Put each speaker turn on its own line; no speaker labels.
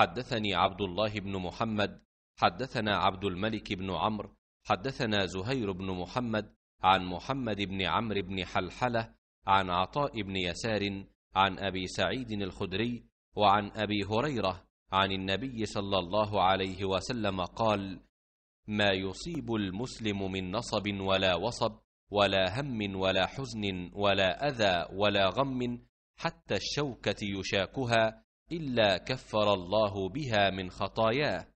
حدثني عبد الله بن
محمد حدثنا عبد الملك بن عمرو حدثنا زهير بن محمد
عن محمد بن عمرو بن حلحله عن عطاء بن يسار عن ابي سعيد الخدري وعن ابي هريره عن النبي صلى الله عليه وسلم قال ما يصيب المسلم من نصب ولا وصب ولا هم ولا حزن ولا اذى ولا غم حتى
الشوكه يشاكها إلا كفر الله بها من خطاياه